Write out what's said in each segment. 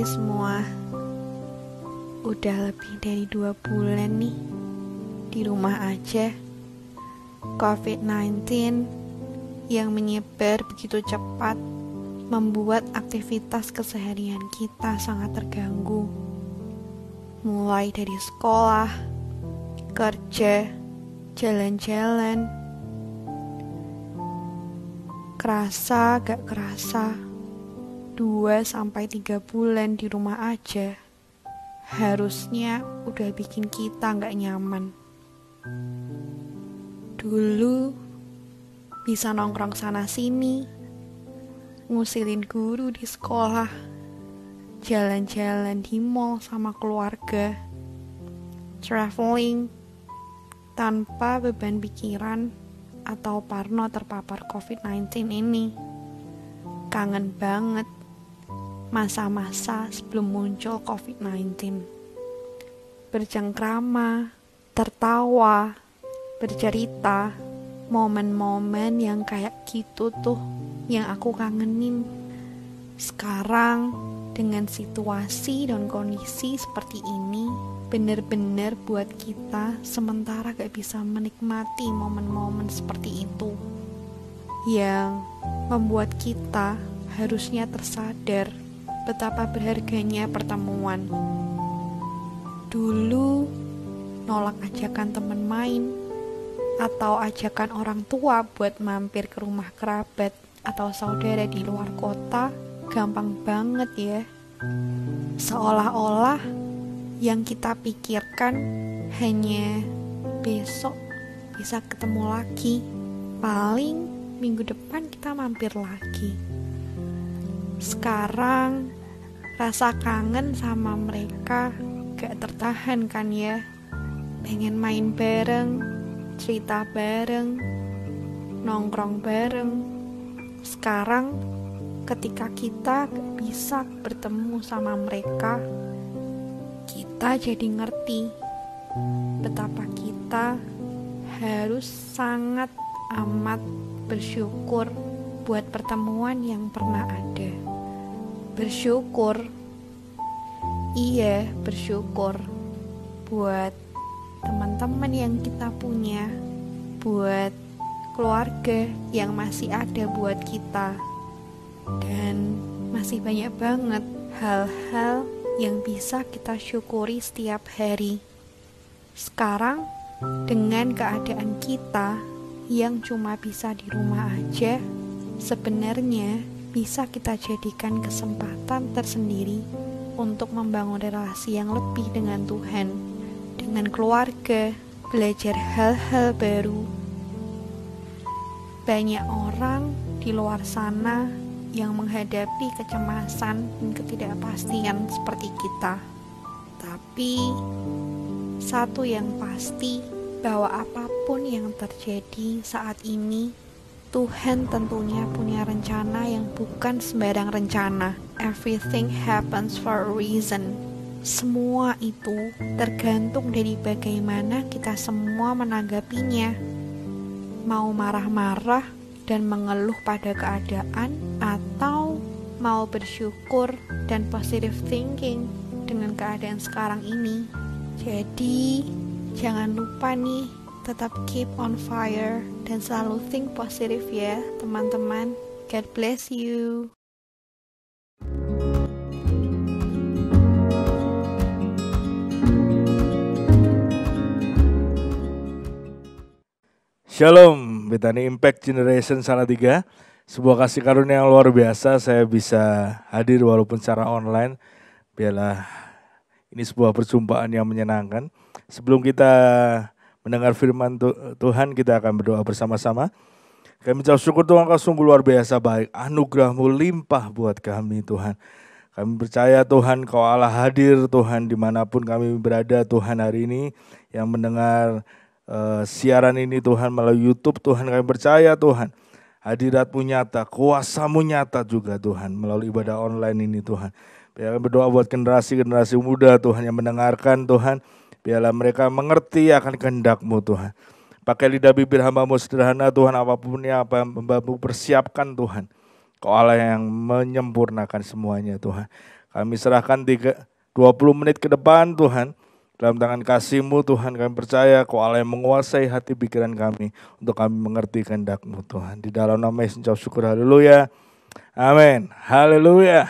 Hai semua Udah lebih dari dua bulan nih Di rumah aja COVID-19 yang menyebar begitu cepat Membuat aktivitas keseharian kita sangat terganggu Mulai dari sekolah Kerja Jalan-jalan Kerasa gak kerasa 2 sampai 3 bulan di rumah aja harusnya udah bikin kita nggak nyaman. Dulu bisa nongkrong sana sini, ngusilin guru di sekolah, jalan-jalan di mall sama keluarga, traveling tanpa beban pikiran atau parno terpapar COVID-19 ini. Kangen banget masa-masa sebelum muncul COVID-19. berjengkrama tertawa, bercerita, momen-momen yang kayak gitu tuh yang aku kangenin. Sekarang dengan situasi dan kondisi seperti ini, bener-bener buat kita sementara gak bisa menikmati momen-momen seperti itu yang membuat kita harusnya tersadar betapa berharganya pertemuan. Dulu, nolak ajakan teman main atau ajakan orang tua buat mampir ke rumah kerabat atau saudara di luar kota gampang banget ya. Seolah-olah yang kita pikirkan hanya besok bisa ketemu lagi. Paling minggu depan kita mampir lagi. Sekarang rasa kangen sama mereka gak tertahan kan ya Pengen main bareng, cerita bareng, nongkrong bareng Sekarang ketika kita bisa bertemu sama mereka Kita jadi ngerti betapa kita harus sangat amat bersyukur buat pertemuan yang pernah ada. Bersyukur, iya, bersyukur buat teman-teman yang kita punya, buat keluarga yang masih ada buat kita, dan masih banyak banget hal-hal yang bisa kita syukuri setiap hari. Sekarang, dengan keadaan kita yang cuma bisa di rumah aja, Sebenarnya bisa kita jadikan kesempatan tersendiri untuk membangun relasi yang lebih dengan Tuhan, dengan keluarga, belajar hal-hal baru. Banyak orang di luar sana yang menghadapi kecemasan dan ketidakpastian seperti kita. Tapi satu yang pasti bahwa apapun yang terjadi saat ini Tuhan tentunya punya rencana yang bukan sembarang rencana. Everything happens for a reason. Semua itu tergantung dari bagaimana kita semua menanggapinya. Mau marah-marah dan mengeluh pada keadaan atau mau bersyukur dan positive thinking dengan keadaan sekarang ini. Jadi, jangan lupa nih tetap keep on fire dan selalu think positif ya, teman-teman. God bless you. Shalom, Betani Impact Generation salah tiga. Sebuah kasih karunia yang luar biasa saya bisa hadir walaupun secara online. Biarlah ini sebuah perjumpaan yang menyenangkan. Sebelum kita mendengar firman Tuhan, kita akan berdoa bersama-sama. Kami ucap syukur Tuhan kau sungguh luar biasa baik. Anugerahmu limpah buat kami Tuhan. Kami percaya Tuhan kau Allah hadir Tuhan dimanapun kami berada Tuhan hari ini. Yang mendengar uh, siaran ini Tuhan melalui Youtube Tuhan kami percaya Tuhan. Hadiratmu nyata, kuasamu nyata juga Tuhan melalui ibadah online ini Tuhan. kami berdoa buat generasi-generasi muda Tuhan yang mendengarkan Tuhan. Biarlah mereka mengerti akan kehendakmu Tuhan. Pakai lidah bibir hambamu sederhana Tuhan apapun yang hambamu persiapkan Tuhan. Kau Allah yang menyempurnakan semuanya Tuhan. Kami serahkan 20 menit ke depan Tuhan. Dalam tangan kasih-Mu Tuhan kami percaya Kau Allah yang menguasai hati pikiran kami untuk kami mengerti kehendak-Mu Tuhan. Di dalam nama Yesus syukur haleluya. Amin. Haleluya.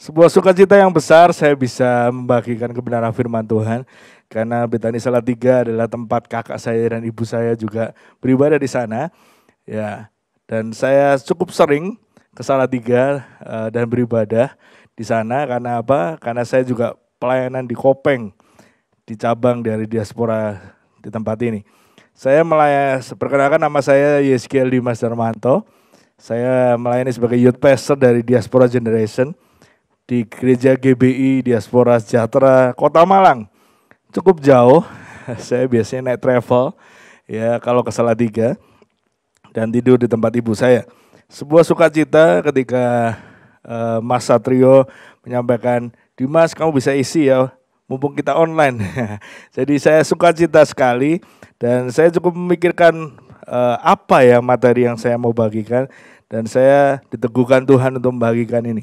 Sebuah sukacita yang besar saya bisa membagikan kebenaran firman Tuhan karena Betani Salatiga adalah tempat kakak saya dan ibu saya juga beribadah di sana. Ya, dan saya cukup sering ke Salatiga uh, dan beribadah di sana karena apa? Karena saya juga pelayanan di Kopeng di cabang dari diaspora di tempat ini. Saya melayani, perkenalkan nama saya Yeskiel Dimas Darmanto. Saya melayani sebagai youth pastor dari Diaspora Generation di gereja GBI Diaspora Sejahtera Kota Malang. Cukup jauh, saya biasanya naik travel ya kalau ke Salatiga dan tidur di tempat ibu saya. Sebuah sukacita ketika uh, Mas Satrio menyampaikan, Dimas kamu bisa isi ya, mumpung kita online. Jadi saya sukacita sekali dan saya cukup memikirkan uh, apa ya materi yang saya mau bagikan dan saya diteguhkan Tuhan untuk membagikan ini.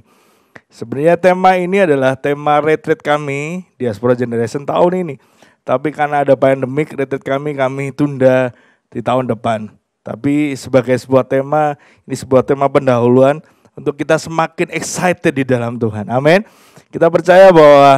Sebenarnya tema ini adalah tema retreat kami Diaspora Generation tahun ini. Tapi karena ada pandemik, retreat kami kami tunda di tahun depan. Tapi sebagai sebuah tema, ini sebuah tema pendahuluan untuk kita semakin excited di dalam Tuhan. Amin. Kita percaya bahwa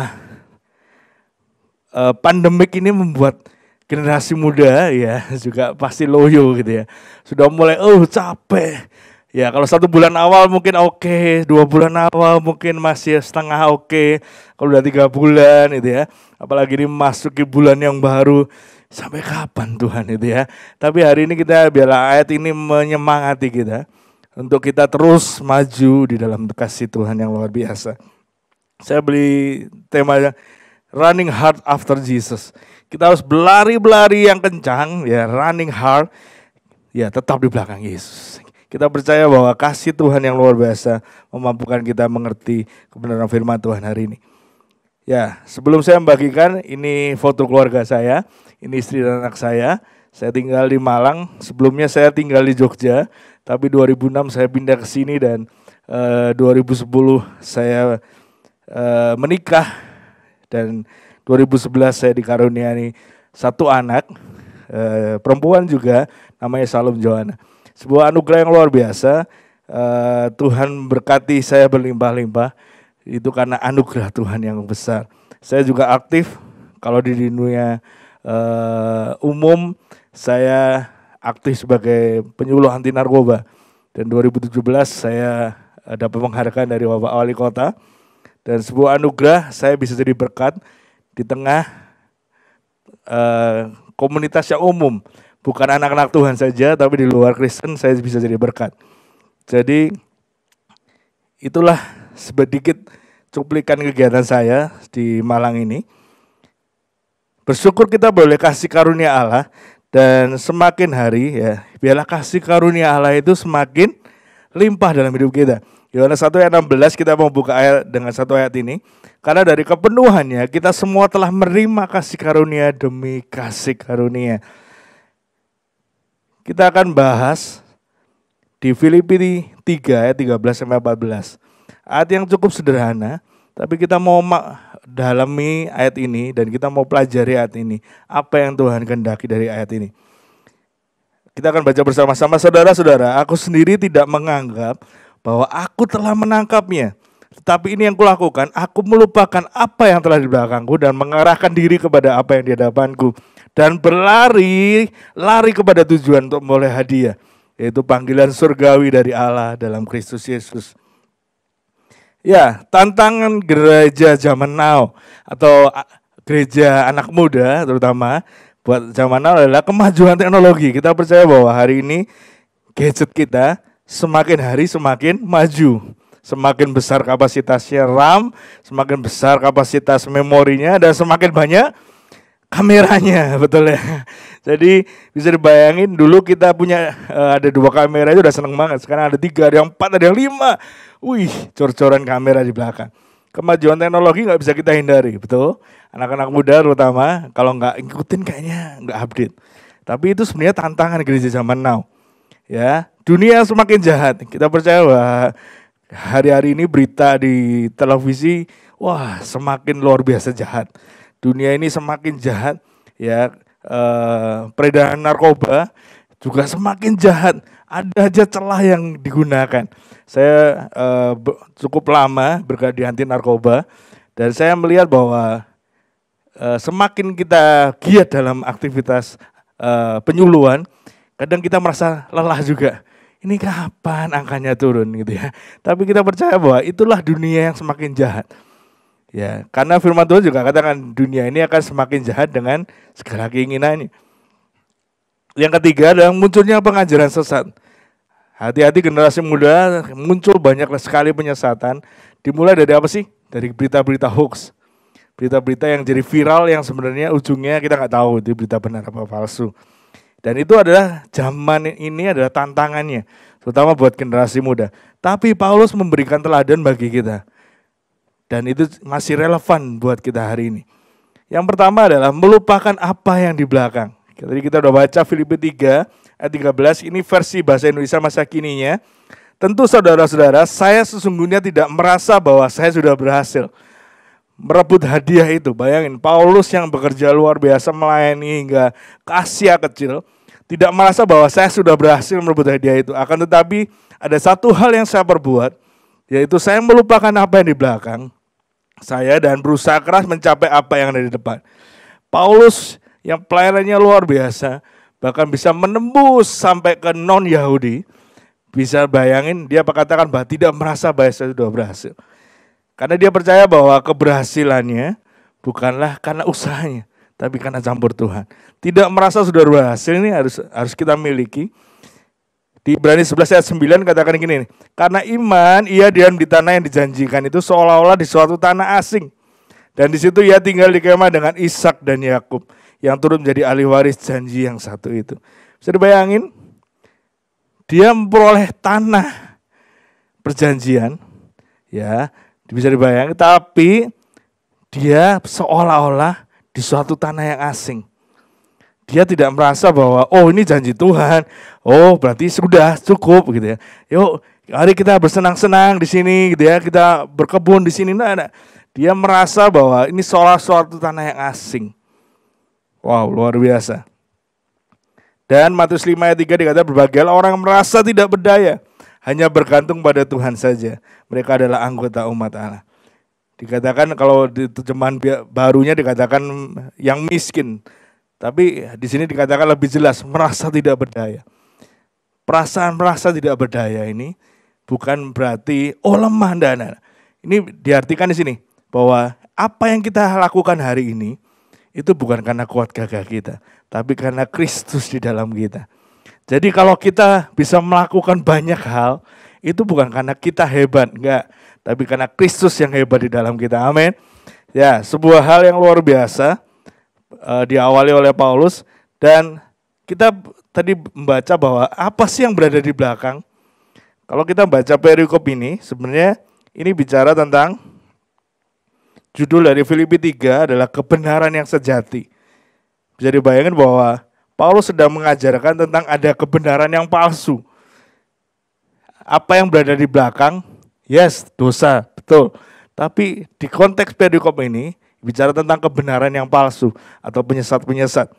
eh, pandemik ini membuat generasi muda ya juga pasti loyo gitu ya. Sudah mulai oh capek, Ya kalau satu bulan awal mungkin oke, okay, dua bulan awal mungkin masih setengah oke. Okay. Kalau udah tiga bulan itu ya, apalagi ini masuk ke bulan yang baru, sampai kapan Tuhan itu ya. Tapi hari ini kita biarlah ayat ini menyemangati kita untuk kita terus maju di dalam kasih Tuhan yang luar biasa. Saya beli tema running hard after Jesus. Kita harus berlari-belari yang kencang ya, running hard ya tetap di belakang Yesus kita percaya bahwa kasih Tuhan yang luar biasa memampukan kita mengerti kebenaran firman Tuhan hari ini. Ya, sebelum saya membagikan, ini foto keluarga saya, ini istri dan anak saya. Saya tinggal di Malang, sebelumnya saya tinggal di Jogja, tapi 2006 saya pindah ke sini dan e, eh, 2010 saya e, menikah dan 2011 saya dikaruniai satu anak e, perempuan juga namanya Salom Johanna sebuah anugerah yang luar biasa. Uh, Tuhan berkati saya berlimpah-limpah. Itu karena anugerah Tuhan yang besar. Saya juga aktif kalau di dunia uh, umum saya aktif sebagai penyuluh anti narkoba. Dan 2017 saya eh, dapat penghargaan dari Bapak Wali Kota. Dan sebuah anugerah saya bisa jadi berkat di tengah uh, komunitas yang umum bukan anak-anak Tuhan saja tapi di luar Kristen saya bisa jadi berkat. Jadi itulah sedikit cuplikan kegiatan saya di Malang ini. Bersyukur kita boleh kasih karunia Allah dan semakin hari ya biarlah kasih karunia Allah itu semakin limpah dalam hidup kita. Yohanes 1 ayat 16 kita mau buka ayat dengan satu ayat ini. Karena dari kepenuhannya kita semua telah menerima kasih karunia demi kasih karunia. Kita akan bahas di Filipi 3 ayat 13 sampai 14. Ayat yang cukup sederhana, tapi kita mau dalami ayat ini dan kita mau pelajari ayat ini. Apa yang Tuhan kehendaki dari ayat ini? Kita akan baca bersama-sama saudara-saudara. Aku sendiri tidak menganggap bahwa aku telah menangkapnya. Tetapi ini yang kulakukan, aku melupakan apa yang telah di belakangku dan mengarahkan diri kepada apa yang di hadapanku dan berlari lari kepada tujuan untuk memperoleh hadiah yaitu panggilan surgawi dari Allah dalam Kristus Yesus. Ya, tantangan gereja zaman now atau gereja anak muda terutama buat zaman now adalah kemajuan teknologi. Kita percaya bahwa hari ini gadget kita semakin hari semakin maju semakin besar kapasitasnya RAM, semakin besar kapasitas memorinya, dan semakin banyak kameranya betul ya. Jadi bisa dibayangin dulu kita punya uh, ada dua kamera itu udah seneng banget. Sekarang ada tiga, ada yang empat, ada yang lima. Wih, cor-coran kamera di belakang. Kemajuan teknologi nggak bisa kita hindari, betul? Anak-anak muda terutama kalau nggak ikutin kayaknya nggak update. Tapi itu sebenarnya tantangan gereja zaman now. Ya, dunia semakin jahat. Kita percaya bahwa hari-hari ini berita di televisi, wah semakin luar biasa jahat dunia ini semakin jahat ya eh, peredaran narkoba juga semakin jahat ada aja celah yang digunakan saya eh, cukup lama bergerak anti narkoba dan saya melihat bahwa eh, semakin kita giat dalam aktivitas eh, penyuluhan kadang kita merasa lelah juga ini kapan angkanya turun gitu ya. Tapi kita percaya bahwa itulah dunia yang semakin jahat. Ya, karena firman Tuhan juga katakan dunia ini akan semakin jahat dengan segala keinginannya. Yang ketiga adalah munculnya pengajaran sesat. Hati-hati generasi muda muncul banyak sekali penyesatan. Dimulai dari apa sih? Dari berita-berita hoax. Berita-berita yang jadi viral yang sebenarnya ujungnya kita nggak tahu itu berita benar apa palsu. Dan itu adalah zaman ini adalah tantangannya, terutama buat generasi muda. Tapi Paulus memberikan teladan bagi kita. Dan itu masih relevan buat kita hari ini. Yang pertama adalah melupakan apa yang di belakang. Tadi kita udah baca Filipi 3 ayat 13, ini versi bahasa Indonesia masa kininya. Tentu saudara-saudara, saya sesungguhnya tidak merasa bahwa saya sudah berhasil merebut hadiah itu. Bayangin, Paulus yang bekerja luar biasa melayani hingga ke Asia kecil, tidak merasa bahwa saya sudah berhasil merebut hadiah itu. Akan tetapi ada satu hal yang saya perbuat, yaitu saya melupakan apa yang di belakang saya dan berusaha keras mencapai apa yang ada di depan. Paulus yang pelayanannya luar biasa, bahkan bisa menembus sampai ke non-Yahudi, bisa bayangin dia katakan bahwa tidak merasa bahwa saya sudah berhasil. Karena dia percaya bahwa keberhasilannya bukanlah karena usahanya, tapi karena campur Tuhan. Tidak merasa sudah berhasil ini harus harus kita miliki di Ibrani 11 ayat 9 katakan gini, karena iman ia diam di tanah yang dijanjikan itu seolah-olah di suatu tanah asing. Dan di situ ia tinggal di kemah dengan Ishak dan Yakub yang turut menjadi ahli waris janji yang satu itu. Bisa dibayangin? Dia memperoleh tanah perjanjian ya, bisa dibayangin tapi dia seolah-olah di suatu tanah yang asing dia tidak merasa bahwa oh ini janji Tuhan, oh berarti sudah cukup gitu ya. Yuk hari kita bersenang-senang di sini gitu ya, kita berkebun di sini. Nah, nah. Dia merasa bahwa ini seolah suatu tanah yang asing. Wow, luar biasa. Dan Matius 5 ayat 3 dikatakan berbagai orang merasa tidak berdaya, hanya bergantung pada Tuhan saja. Mereka adalah anggota umat Allah. Dikatakan kalau di terjemahan barunya dikatakan yang miskin, tapi di sini dikatakan lebih jelas merasa tidak berdaya. Perasaan merasa tidak berdaya ini bukan berarti oh lemah dana. Ini diartikan di sini bahwa apa yang kita lakukan hari ini itu bukan karena kuat gagah kita, tapi karena Kristus di dalam kita. Jadi kalau kita bisa melakukan banyak hal, itu bukan karena kita hebat, enggak, tapi karena Kristus yang hebat di dalam kita. Amin. Ya, sebuah hal yang luar biasa uh, diawali oleh Paulus dan kita tadi membaca bahwa apa sih yang berada di belakang? Kalau kita baca perikop ini, sebenarnya ini bicara tentang judul dari Filipi 3 adalah kebenaran yang sejati. Bisa dibayangkan bahwa Paulus sedang mengajarkan tentang ada kebenaran yang palsu. Apa yang berada di belakang? Yes, dosa, betul. Tapi di konteks perikop ini, Bicara tentang kebenaran yang palsu atau penyesat-penyesat.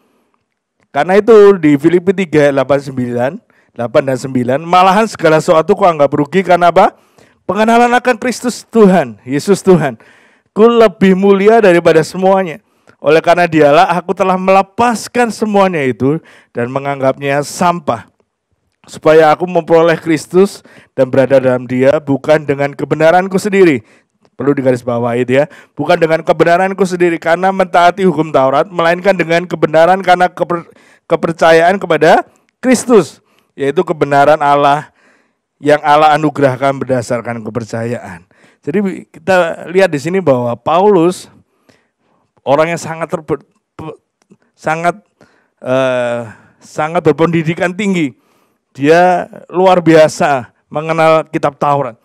Karena itu di Filipi 3, 8, 9, 8 dan 9, malahan segala sesuatu kuanggap rugi karena apa? Pengenalan akan Kristus Tuhan, Yesus Tuhan. Ku lebih mulia daripada semuanya. Oleh karena dialah aku telah melepaskan semuanya itu dan menganggapnya sampah. Supaya aku memperoleh Kristus dan berada dalam dia bukan dengan kebenaranku sendiri. Perlu digarisbawahi itu ya. Bukan dengan kebenaranku sendiri karena mentaati hukum Taurat, melainkan dengan kebenaran karena keper, kepercayaan kepada Kristus, yaitu kebenaran Allah yang Allah anugerahkan berdasarkan kepercayaan. Jadi kita lihat di sini bahwa Paulus orang yang sangat ter, sangat eh, sangat berpendidikan tinggi. Dia luar biasa mengenal kitab Taurat.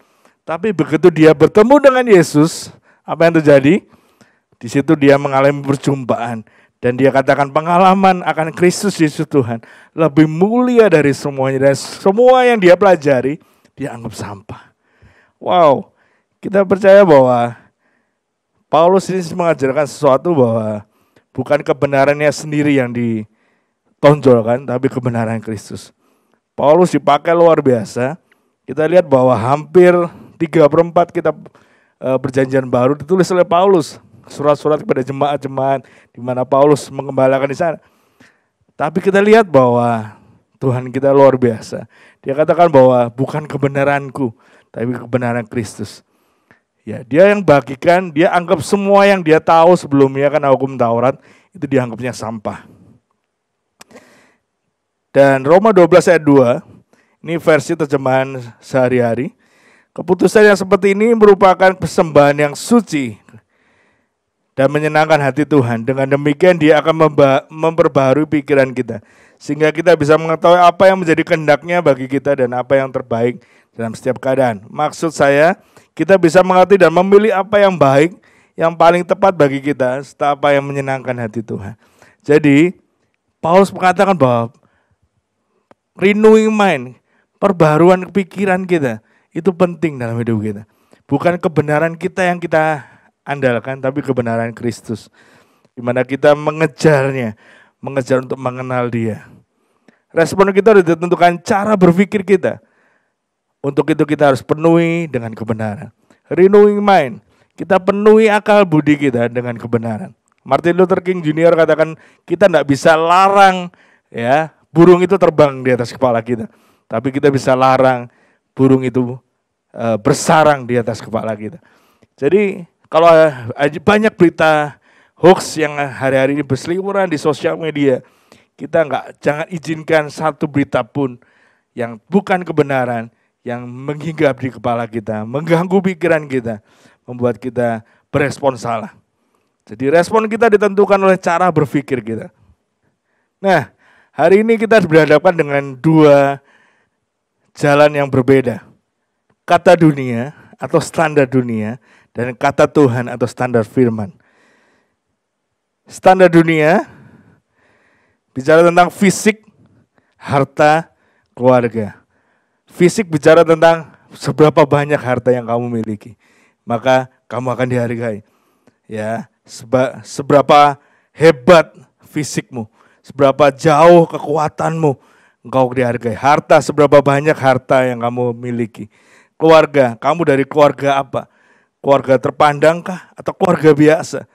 Tapi begitu dia bertemu dengan Yesus, apa yang terjadi? Di situ dia mengalami perjumpaan. Dan dia katakan pengalaman akan Kristus Yesus Tuhan lebih mulia dari semuanya. Dan semua yang dia pelajari, dia anggap sampah. Wow, kita percaya bahwa Paulus ini mengajarkan sesuatu bahwa bukan kebenarannya sendiri yang ditonjolkan, tapi kebenaran Kristus. Paulus dipakai luar biasa. Kita lihat bahwa hampir 3 per 4 kitab eh, perjanjian baru ditulis oleh Paulus. Surat-surat kepada jemaat-jemaat di mana Paulus mengembalakan di sana. Tapi kita lihat bahwa Tuhan kita luar biasa. Dia katakan bahwa bukan kebenaranku, tapi kebenaran Kristus. Ya, dia yang bagikan, dia anggap semua yang dia tahu sebelumnya kan hukum Taurat itu dianggapnya sampah. Dan Roma 12 ayat 2, ini versi terjemahan sehari-hari. Keputusan yang seperti ini merupakan persembahan yang suci dan menyenangkan hati Tuhan. Dengan demikian dia akan memperbaharui pikiran kita. Sehingga kita bisa mengetahui apa yang menjadi kehendaknya bagi kita dan apa yang terbaik dalam setiap keadaan. Maksud saya, kita bisa mengerti dan memilih apa yang baik, yang paling tepat bagi kita, serta apa yang menyenangkan hati Tuhan. Jadi, Paulus mengatakan bahwa renewing mind, perbaruan pikiran kita, itu penting dalam hidup kita. Bukan kebenaran kita yang kita andalkan, tapi kebenaran Kristus. Di mana kita mengejarnya, mengejar untuk mengenal dia. Respon kita harus ditentukan cara berpikir kita. Untuk itu kita harus penuhi dengan kebenaran. Renewing mind, kita penuhi akal budi kita dengan kebenaran. Martin Luther King Jr. katakan kita tidak bisa larang ya burung itu terbang di atas kepala kita. Tapi kita bisa larang burung itu Eh, bersarang di atas kepala kita. Jadi kalau eh, banyak berita hoax yang hari-hari ini berseliweran di sosial media, kita nggak jangan izinkan satu berita pun yang bukan kebenaran yang menghinggap di kepala kita, mengganggu pikiran kita, membuat kita berespon salah. Jadi respon kita ditentukan oleh cara berpikir kita. Nah, hari ini kita berhadapan dengan dua jalan yang berbeda kata dunia atau standar dunia dan kata Tuhan atau standar firman. Standar dunia bicara tentang fisik, harta, keluarga. Fisik bicara tentang seberapa banyak harta yang kamu miliki. Maka kamu akan dihargai. Ya, seba, seberapa hebat fisikmu, seberapa jauh kekuatanmu, engkau dihargai. Harta seberapa banyak harta yang kamu miliki keluarga. Kamu dari keluarga apa? Keluarga terpandang kah? Atau keluarga biasa?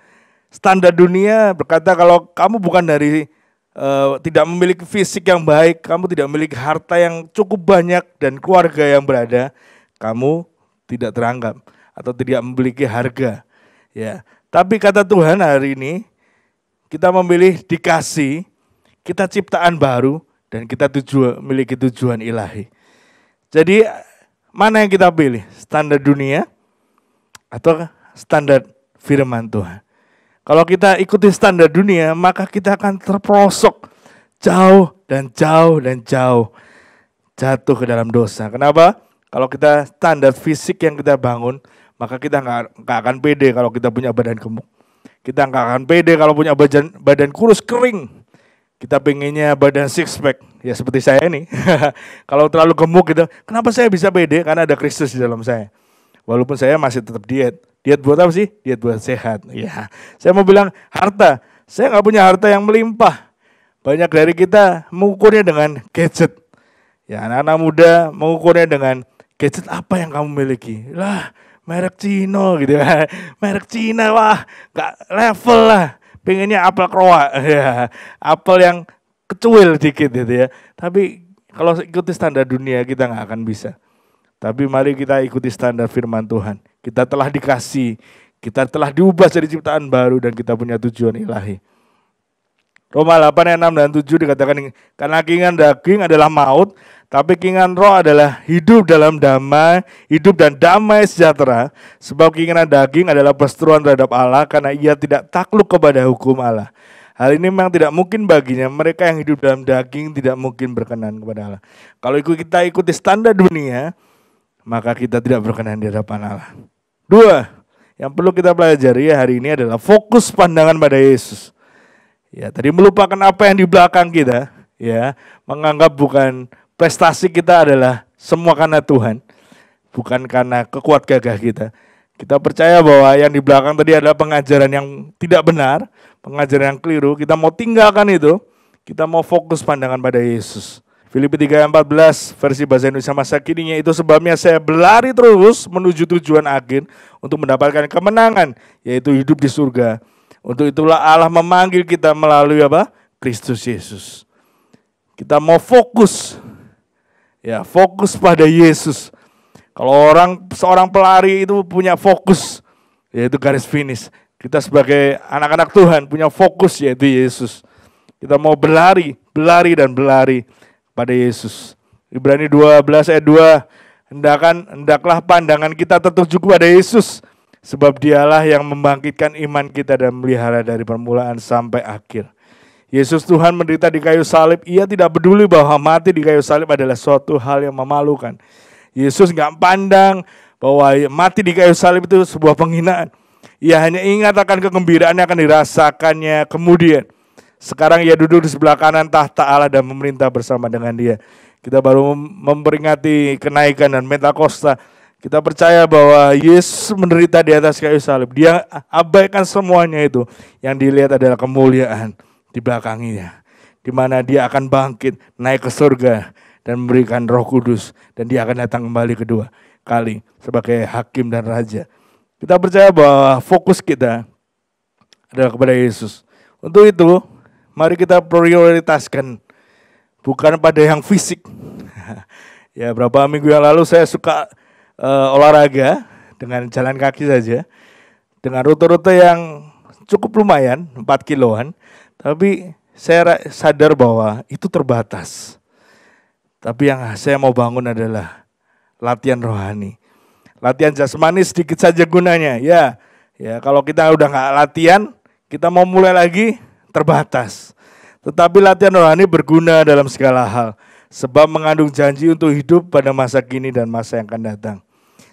Standar dunia berkata kalau kamu bukan dari uh, tidak memiliki fisik yang baik, kamu tidak memiliki harta yang cukup banyak dan keluarga yang berada, kamu tidak teranggap atau tidak memiliki harga. Ya, tapi kata Tuhan hari ini kita memilih dikasih, kita ciptaan baru dan kita tujuan memiliki tujuan ilahi. Jadi Mana yang kita pilih? Standar dunia atau standar firman Tuhan? Kalau kita ikuti standar dunia, maka kita akan terprosok jauh dan jauh dan jauh jatuh ke dalam dosa. Kenapa? Kalau kita standar fisik yang kita bangun, maka kita nggak akan pede kalau kita punya badan gemuk. Kita nggak akan pede kalau punya badan, badan kurus kering. Kita pengennya badan six pack, ya seperti saya ini. Kalau terlalu gemuk gitu, kenapa saya bisa pede? Karena ada Kristus di dalam saya. Walaupun saya masih tetap diet. Diet buat apa sih? Diet buat sehat. Ya, saya mau bilang harta. Saya nggak punya harta yang melimpah. Banyak dari kita mengukurnya dengan gadget. Ya, anak-anak muda mengukurnya dengan gadget apa yang kamu miliki. Lah, merek Cino gitu ya. Merek Cina, wah, gak level lah pengennya apel kroa, ya, apel yang kecil dikit gitu ya. Tapi kalau ikuti standar dunia kita nggak akan bisa. Tapi mari kita ikuti standar firman Tuhan. Kita telah dikasih, kita telah diubah jadi ciptaan baru dan kita punya tujuan ilahi. Roma 8 ayat 6 dan 7 dikatakan karena keinginan daging adalah maut, tapi keinginan roh adalah hidup dalam damai, hidup dan damai sejahtera. Sebab keinginan daging adalah perseteruan terhadap Allah karena ia tidak takluk kepada hukum Allah. Hal ini memang tidak mungkin baginya. Mereka yang hidup dalam daging tidak mungkin berkenan kepada Allah. Kalau kita ikuti standar dunia, maka kita tidak berkenan di hadapan Allah. Dua, yang perlu kita pelajari hari ini adalah fokus pandangan pada Yesus. Ya, tadi melupakan apa yang di belakang kita, ya, menganggap bukan prestasi kita adalah semua karena Tuhan, bukan karena kekuat gagah kita. Kita percaya bahwa yang di belakang tadi adalah pengajaran yang tidak benar, pengajaran yang keliru. Kita mau tinggalkan itu, kita mau fokus pandangan pada Yesus. Filipi 3 14 versi bahasa Indonesia masa kini itu sebabnya saya berlari terus menuju tujuan akhir untuk mendapatkan kemenangan yaitu hidup di surga. Untuk itulah Allah memanggil kita melalui apa? Kristus Yesus. Kita mau fokus Ya, fokus pada Yesus. Kalau orang seorang pelari itu punya fokus yaitu garis finish. Kita sebagai anak-anak Tuhan punya fokus yaitu Yesus. Kita mau berlari, berlari dan berlari pada Yesus. Ibrani 12 ayat 2, hendakan hendaklah pandangan kita tertuju kepada Yesus sebab dialah yang membangkitkan iman kita dan melihara dari permulaan sampai akhir. Yesus Tuhan menderita di kayu salib, ia tidak peduli bahwa mati di kayu salib adalah suatu hal yang memalukan. Yesus nggak pandang bahwa mati di kayu salib itu sebuah penghinaan. Ia hanya ingat akan kegembiraan yang akan dirasakannya kemudian. Sekarang ia duduk di sebelah kanan tahta Allah dan memerintah bersama dengan dia. Kita baru memperingati kenaikan dan metakosta. Kita percaya bahwa Yesus menderita di atas kayu salib. Dia abaikan semuanya itu. Yang dilihat adalah kemuliaan di belakangnya. Di mana dia akan bangkit, naik ke surga dan memberikan roh kudus. Dan dia akan datang kembali kedua kali sebagai hakim dan raja. Kita percaya bahwa fokus kita adalah kepada Yesus. Untuk itu, mari kita prioritaskan bukan pada yang fisik. ya, berapa minggu yang lalu saya suka uh, olahraga dengan jalan kaki saja. Dengan rute-rute yang cukup lumayan, 4 kiloan. Tapi saya sadar bahwa itu terbatas. Tapi yang saya mau bangun adalah latihan rohani. Latihan jasmani sedikit saja gunanya. Ya, ya kalau kita udah nggak latihan, kita mau mulai lagi terbatas. Tetapi latihan rohani berguna dalam segala hal. Sebab mengandung janji untuk hidup pada masa kini dan masa yang akan datang.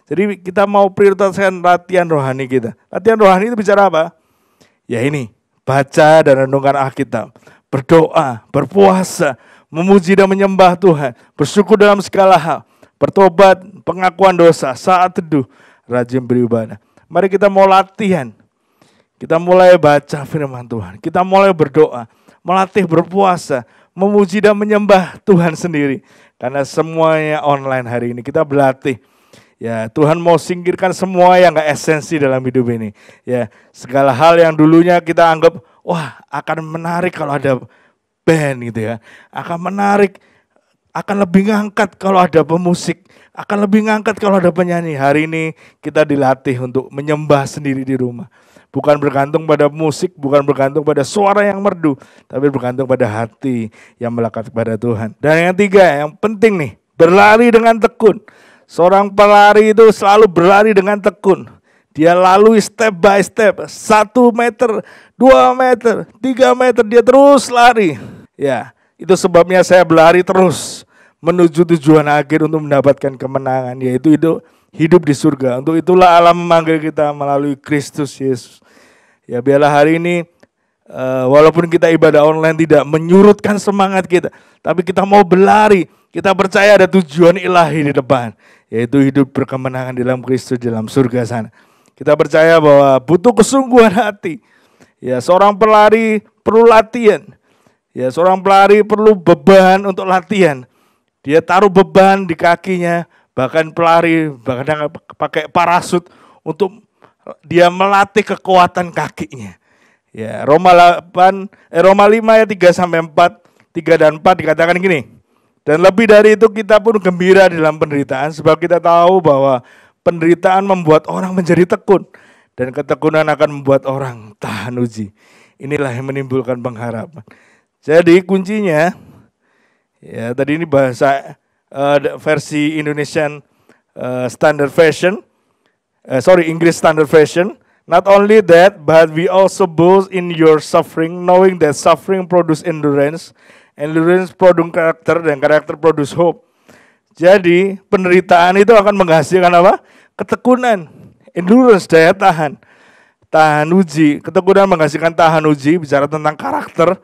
Jadi kita mau prioritaskan latihan rohani kita. Latihan rohani itu bicara apa? Ya ini, baca dan renungkan Alkitab, berdoa, berpuasa, memuji dan menyembah Tuhan, bersyukur dalam segala hal, bertobat, pengakuan dosa, saat teduh, rajin beribadah. Mari kita mau latihan. Kita mulai baca firman Tuhan. Kita mulai berdoa, melatih berpuasa, memuji dan menyembah Tuhan sendiri. Karena semuanya online hari ini. Kita berlatih Ya, Tuhan mau singkirkan semua yang gak esensi dalam hidup ini. Ya, segala hal yang dulunya kita anggap wah akan menarik kalau ada band gitu ya. Akan menarik, akan lebih ngangkat kalau ada pemusik, akan lebih ngangkat kalau ada penyanyi. Hari ini kita dilatih untuk menyembah sendiri di rumah. Bukan bergantung pada musik, bukan bergantung pada suara yang merdu, tapi bergantung pada hati yang melekat kepada Tuhan. Dan yang tiga, yang penting nih, berlari dengan tekun. Seorang pelari itu selalu berlari dengan tekun. Dia lalui step by step, satu meter, dua meter, tiga meter, dia terus lari. Ya, itu sebabnya saya berlari terus menuju tujuan akhir untuk mendapatkan kemenangan, yaitu itu hidup di surga. Untuk itulah alam memanggil kita melalui Kristus Yesus. Ya, biarlah hari ini eh, walaupun kita ibadah online tidak menyurutkan semangat kita, tapi kita mau berlari, kita percaya ada tujuan ilahi di depan yaitu hidup berkemenangan dalam Kristus dalam surga sana. Kita percaya bahwa butuh kesungguhan hati. Ya, seorang pelari perlu latihan. Ya, seorang pelari perlu beban untuk latihan. Dia taruh beban di kakinya, bahkan pelari bahkan pakai parasut untuk dia melatih kekuatan kakinya. Ya, Roma 8 eh, Roma 5 ayat 3 sampai 4, 3 dan 4 dikatakan gini. Dan lebih dari itu kita pun gembira dalam penderitaan sebab kita tahu bahwa penderitaan membuat orang menjadi tekun dan ketekunan akan membuat orang tahan uji. Inilah yang menimbulkan pengharapan. Jadi kuncinya ya tadi ini bahasa uh, versi Indonesian uh, Standard Version uh, eh, sorry Inggris Standard Version Not only that, but we also boast in your suffering, knowing that suffering produce endurance, Endurance produce karakter dan karakter produce hope. Jadi penderitaan itu akan menghasilkan apa? Ketekunan, endurance, daya tahan, tahan uji. Ketekunan menghasilkan tahan uji, bicara tentang karakter,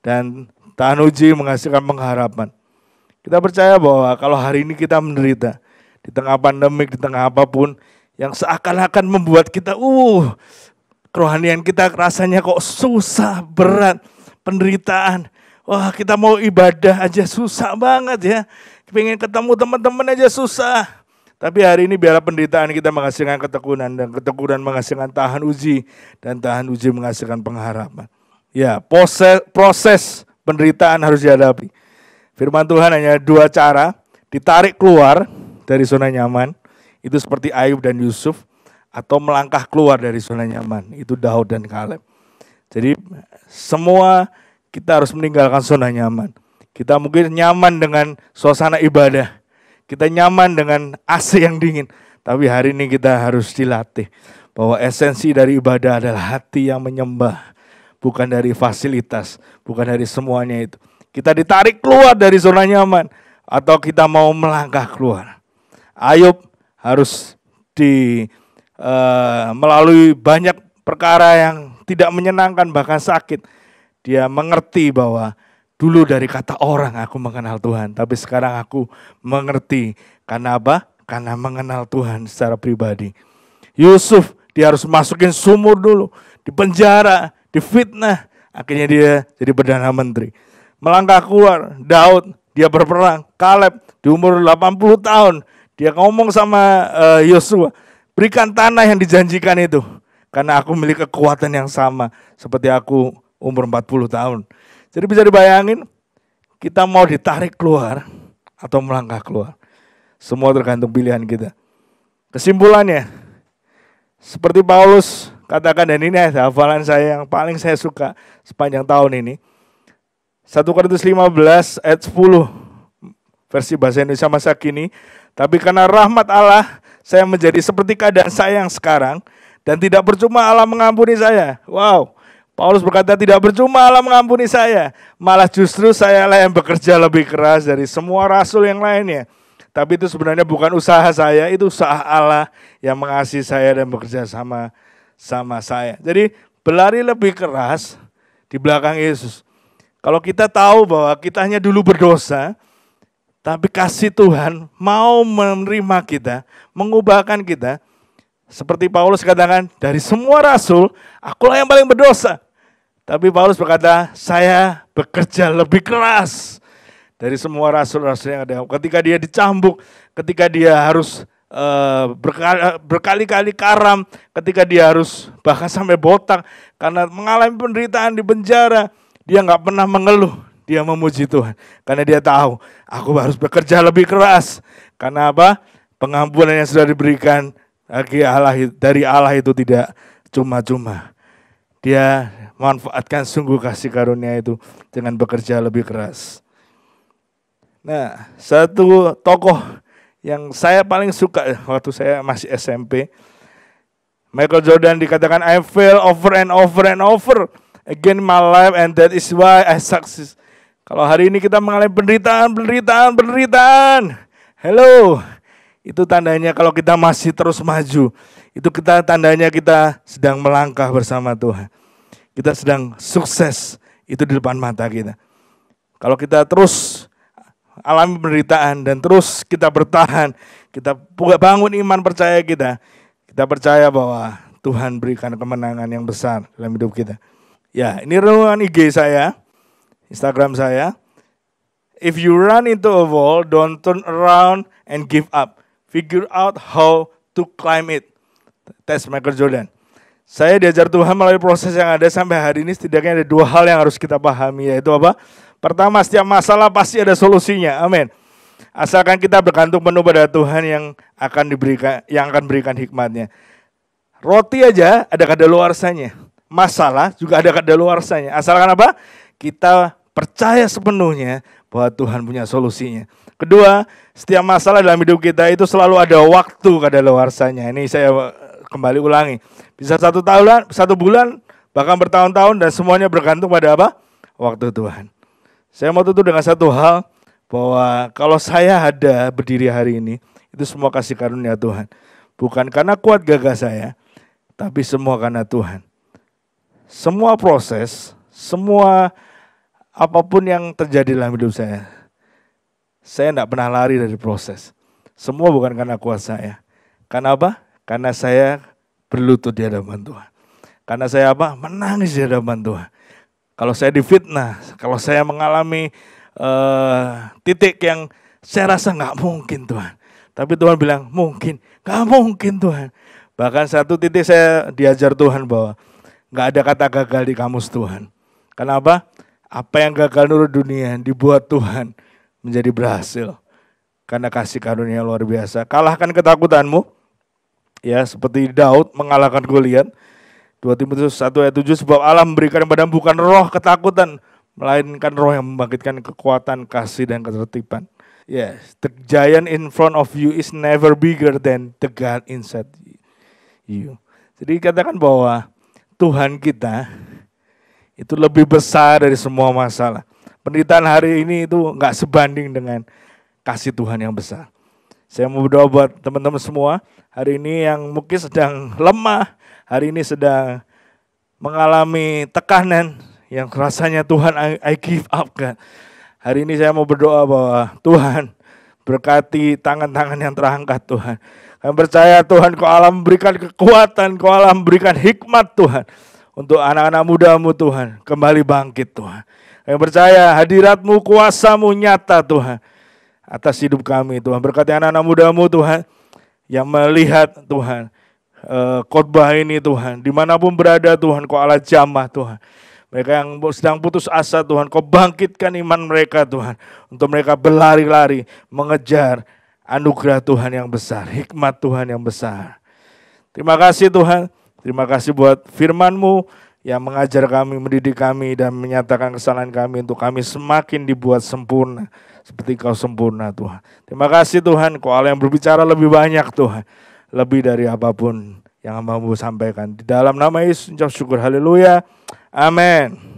dan tahan uji menghasilkan pengharapan. Kita percaya bahwa kalau hari ini kita menderita, di tengah pandemik, di tengah apapun, yang seakan-akan membuat kita, uh, kerohanian kita rasanya kok susah, berat, penderitaan. Wah kita mau ibadah aja susah banget ya. Pengen ketemu teman-teman aja susah. Tapi hari ini biarlah penderitaan kita menghasilkan ketekunan dan ketekunan menghasilkan tahan uji dan tahan uji menghasilkan pengharapan. Ya, proses, proses penderitaan harus dihadapi. Firman Tuhan hanya dua cara, ditarik keluar dari zona nyaman, itu seperti Ayub dan Yusuf, atau melangkah keluar dari zona nyaman, itu Daud dan Kaleb. Jadi semua kita harus meninggalkan zona nyaman. Kita mungkin nyaman dengan suasana ibadah. Kita nyaman dengan AC yang dingin. Tapi hari ini kita harus dilatih bahwa esensi dari ibadah adalah hati yang menyembah, bukan dari fasilitas, bukan dari semuanya itu. Kita ditarik keluar dari zona nyaman atau kita mau melangkah keluar. Ayub harus di uh, melalui banyak perkara yang tidak menyenangkan bahkan sakit dia mengerti bahwa dulu dari kata orang aku mengenal Tuhan, tapi sekarang aku mengerti. Karena apa? Karena mengenal Tuhan secara pribadi. Yusuf, dia harus masukin sumur dulu, di penjara, di fitnah, Akhirnya dia jadi Perdana Menteri. Melangkah keluar, Daud, dia berperang. Kaleb, di umur 80 tahun, dia ngomong sama eh, Yosua, uh, berikan tanah yang dijanjikan itu. Karena aku memiliki kekuatan yang sama seperti aku umur 40 tahun. Jadi bisa dibayangin kita mau ditarik keluar atau melangkah keluar. Semua tergantung pilihan kita. Kesimpulannya, seperti Paulus katakan dan ini ada hafalan saya yang paling saya suka sepanjang tahun ini. 1 Korintus 15 ayat 10 versi bahasa Indonesia masa kini. Tapi karena rahmat Allah, saya menjadi seperti keadaan saya yang sekarang dan tidak percuma Allah mengampuni saya. Wow. Paulus berkata tidak percuma Allah mengampuni saya. Malah justru sayalah yang bekerja lebih keras dari semua rasul yang lainnya. Tapi itu sebenarnya bukan usaha saya, itu usaha Allah yang mengasihi saya dan bekerja sama sama saya. Jadi berlari lebih keras di belakang Yesus. Kalau kita tahu bahwa kita hanya dulu berdosa, tapi kasih Tuhan mau menerima kita, mengubahkan kita. Seperti Paulus katakan, dari semua rasul, akulah yang paling berdosa. Tapi Paulus berkata, saya bekerja lebih keras dari semua rasul-rasul yang ada. Ketika dia dicambuk, ketika dia harus eh, berkali, kali karam, ketika dia harus bahkan sampai botak karena mengalami penderitaan di penjara, dia nggak pernah mengeluh. Dia memuji Tuhan karena dia tahu aku harus bekerja lebih keras. Karena apa? Pengampunan yang sudah diberikan dari Allah itu tidak cuma-cuma. Dia manfaatkan sungguh kasih karunia itu dengan bekerja lebih keras. Nah, satu tokoh yang saya paling suka waktu saya masih SMP, Michael Jordan dikatakan I fail over and over and over again my life and that is why I success. Kalau hari ini kita mengalami penderitaan, penderitaan, penderitaan. Hello. Itu tandanya kalau kita masih terus maju. Itu kita tandanya kita sedang melangkah bersama Tuhan kita sedang sukses itu di depan mata kita. Kalau kita terus alami penderitaan dan terus kita bertahan, kita bangun iman percaya kita, kita percaya bahwa Tuhan berikan kemenangan yang besar dalam hidup kita. Ya, ini renungan IG saya, Instagram saya. If you run into a wall, don't turn around and give up. Figure out how to climb it. Test Michael Jordan. Saya diajar Tuhan melalui proses yang ada sampai hari ini setidaknya ada dua hal yang harus kita pahami yaitu apa? Pertama, setiap masalah pasti ada solusinya. Amin. Asalkan kita bergantung penuh pada Tuhan yang akan diberikan yang akan berikan hikmatnya. Roti aja ada kadaluarsanya. Masalah juga ada kadaluarsanya. Asalkan apa? Kita percaya sepenuhnya bahwa Tuhan punya solusinya. Kedua, setiap masalah dalam hidup kita itu selalu ada waktu kadaluarsanya. Ini saya kembali ulangi. Bisa satu tahun, satu bulan, bahkan bertahun-tahun dan semuanya bergantung pada apa? Waktu Tuhan. Saya mau tutup dengan satu hal bahwa kalau saya ada berdiri hari ini, itu semua kasih karunia Tuhan. Bukan karena kuat gagah saya, tapi semua karena Tuhan. Semua proses, semua apapun yang terjadi dalam hidup saya, saya tidak pernah lari dari proses. Semua bukan karena kuat saya. Karena apa? Karena saya berlutut di hadapan Tuhan. Karena saya apa? Menangis di hadapan Tuhan. Kalau saya difitnah, kalau saya mengalami uh, titik yang saya rasa nggak mungkin Tuhan. Tapi Tuhan bilang mungkin, nggak mungkin Tuhan. Bahkan satu titik saya diajar Tuhan bahwa nggak ada kata gagal di kamus Tuhan. Kenapa? Apa yang gagal menurut dunia dibuat Tuhan menjadi berhasil. Karena kasih karunia luar biasa. Kalahkan ketakutanmu, ya seperti Daud mengalahkan Goliat. 2 Timotius 1 ayat 7 sebab Allah memberikan kepada bukan roh ketakutan melainkan roh yang membangkitkan kekuatan kasih dan ketertiban. Yes, the giant in front of you is never bigger than the God inside you. Jadi katakan bahwa Tuhan kita itu lebih besar dari semua masalah. Penderitaan hari ini itu nggak sebanding dengan kasih Tuhan yang besar. Saya mau berdoa buat teman-teman semua hari ini yang mungkin sedang lemah, hari ini sedang mengalami tekanan yang rasanya Tuhan I, I give up kan. Hari ini saya mau berdoa bahwa Tuhan berkati tangan-tangan yang terangkat Tuhan. Kami percaya Tuhan kau Alam memberikan kekuatan, kau Alam memberikan hikmat Tuhan. Untuk anak-anak mudamu Tuhan, kembali bangkit Tuhan. Kami percaya hadiratmu, kuasamu nyata Tuhan atas hidup kami Tuhan. Berkati anak-anak mudamu Tuhan yang melihat Tuhan eh, khotbah ini Tuhan. Dimanapun berada Tuhan kau alat jamah Tuhan. Mereka yang sedang putus asa Tuhan, kau bangkitkan iman mereka Tuhan. Untuk mereka berlari-lari mengejar anugerah Tuhan yang besar, hikmat Tuhan yang besar. Terima kasih Tuhan, terima kasih buat Firmanmu yang mengajar kami, mendidik kami, dan menyatakan kesalahan kami untuk kami semakin dibuat sempurna seperti kau sempurna Tuhan. Terima kasih Tuhan, kau Allah yang berbicara lebih banyak Tuhan. Lebih dari apapun yang mau sampaikan. Di dalam nama Yesus, syukur. Haleluya. Amin.